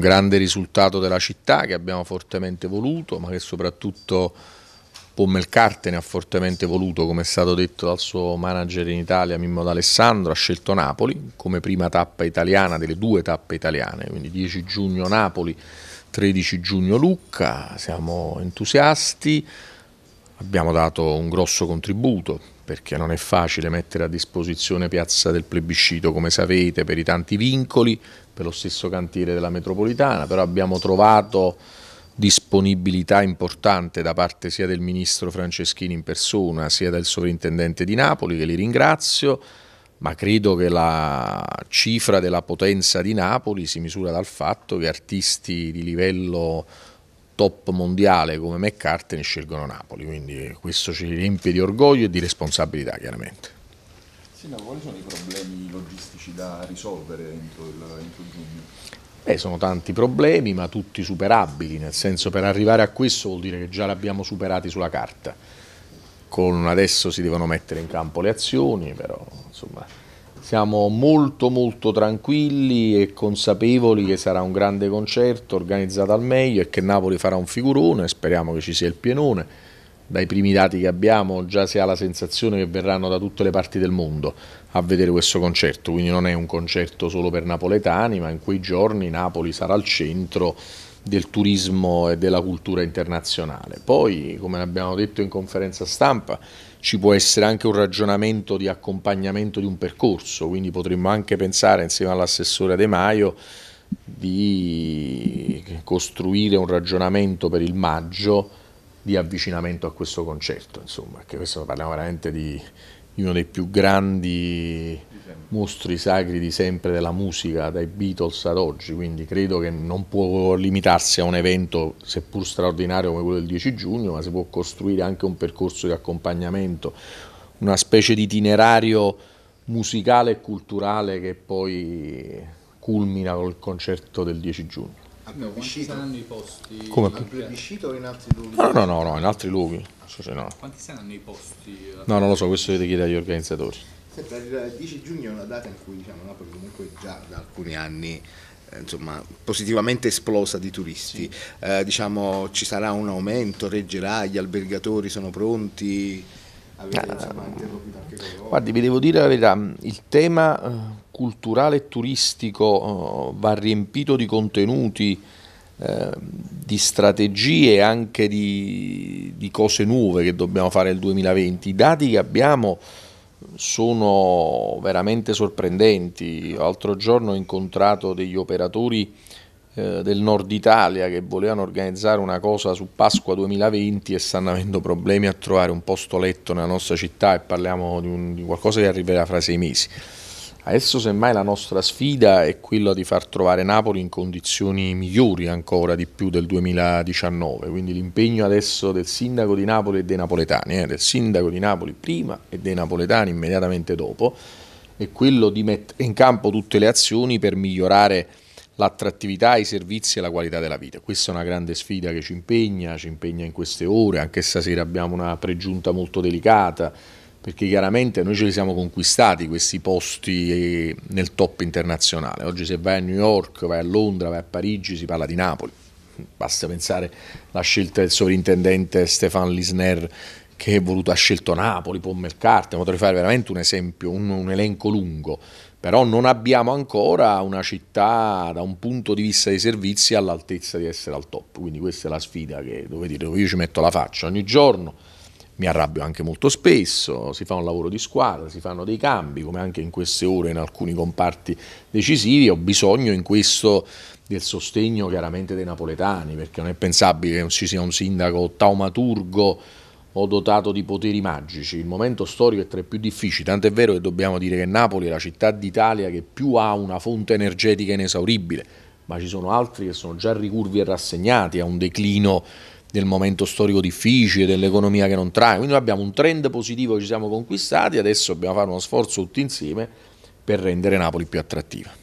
un grande risultato della città che abbiamo fortemente voluto, ma che soprattutto Pommelcartene ha fortemente voluto, come è stato detto dal suo manager in Italia Mimmo D'Alessandro, ha scelto Napoli come prima tappa italiana delle due tappe italiane, quindi 10 giugno Napoli, 13 giugno Lucca, siamo entusiasti, Abbiamo dato un grosso contributo perché non è facile mettere a disposizione Piazza del Plebiscito, come sapete, per i tanti vincoli, per lo stesso cantiere della metropolitana, però abbiamo trovato disponibilità importante da parte sia del ministro Franceschini in persona, sia del sovrintendente di Napoli, che li ringrazio, ma credo che la cifra della potenza di Napoli si misura dal fatto che artisti di livello top mondiale come McCartney scelgono Napoli, quindi questo ci riempie di orgoglio e di responsabilità chiaramente. Sindaco, quali sono i problemi logistici da risolvere entro, il, entro giugno? Beh, sono tanti problemi, ma tutti superabili, nel senso per arrivare a questo vuol dire che già l'abbiamo superati sulla carta. Con adesso si devono mettere in campo le azioni, però insomma siamo molto molto tranquilli e consapevoli che sarà un grande concerto organizzato al meglio e che Napoli farà un figurone, speriamo che ci sia il pienone. Dai primi dati che abbiamo già si ha la sensazione che verranno da tutte le parti del mondo a vedere questo concerto, quindi non è un concerto solo per napoletani, ma in quei giorni Napoli sarà al centro del turismo e della cultura internazionale. Poi, come abbiamo detto in conferenza stampa, ci può essere anche un ragionamento di accompagnamento di un percorso, quindi potremmo anche pensare insieme all'assessore De Maio di costruire un ragionamento per il maggio di avvicinamento a questo concerto, insomma, che questo parliamo veramente di, di uno dei più grandi mostri sacri di sempre della musica, dai Beatles ad oggi, quindi credo che non può limitarsi a un evento seppur straordinario come quello del 10 giugno, ma si può costruire anche un percorso di accompagnamento, una specie di itinerario musicale e culturale che poi culmina col concerto del 10 giugno. Abbiamo ah, No, quanti saranno i posti? Come? In plebiscito o in altri luoghi? No, no, no, no in altri luoghi se no. Quanti saranno i posti? Eh? No, non lo so, questo dovete chiedere agli organizzatori. Senta, il 10 giugno è una data in cui diciamo, Napoli comunque già da alcuni anni eh, insomma, positivamente esplosa di turisti. Sì. Eh, diciamo, ci sarà un aumento, reggerà, gli albergatori sono pronti. Avete, ah, insomma, guardi, vi devo dire la verità, il tema culturale e turistico va riempito di contenuti Ehm, di strategie e anche di, di, cose nuove che dobbiamo fare nel 2020. I dati che abbiamo sono veramente sorprendenti. L'altro giorno ho incontrato degli operatori eh, del nord Italia che volevano organizzare una cosa su Pasqua 2020 e stanno avendo problemi a trovare un posto letto nella nostra città e parliamo di, un, di qualcosa che arriverà fra sei mesi. Adesso semmai la nostra sfida è quella di far trovare Napoli in condizioni migliori ancora di più del 2019, quindi l'impegno adesso del sindaco di Napoli e dei napoletani, eh, del sindaco di Napoli prima e dei napoletani immediatamente dopo, è quello di mettere in campo tutte le azioni per migliorare l'attrattività, i servizi e la qualità della vita. Questa è una grande sfida che ci impegna, ci impegna in queste ore, anche stasera abbiamo una pregiunta molto delicata, perché chiaramente noi ce li siamo conquistati questi posti eh, nel top internazionale. Oggi se vai a New York, vai a Londra, vai a Parigi si parla di Napoli. Basta pensare alla scelta del sovrintendente Stefan Lisner che voluto, ha scelto Napoli, Carte, potrei fare veramente un esempio, un, un elenco lungo, però non abbiamo ancora una città da un punto di vista dei servizi all'altezza di essere al top, quindi questa è la sfida che dove dire, io ci metto la faccia ogni giorno mi arrabbio anche molto spesso, si fa un lavoro di squadra, si fanno dei cambi, come anche in queste ore in alcuni comparti decisivi, ho bisogno in questo del sostegno chiaramente dei napoletani, perché non è pensabile che ci sia un sindaco taumaturgo o dotato di poteri magici. Il momento storico è tra i più difficili, tant'è vero che dobbiamo dire che Napoli è la città d'Italia che più ha una fonte energetica inesauribile, ma ci sono altri che sono già ricurvi e rassegnati a un declino del momento storico difficile, dell'economia che non trae. Quindi noi abbiamo un trend positivo che ci siamo conquistati, adesso dobbiamo fare uno sforzo tutti insieme per rendere Napoli più attrattiva.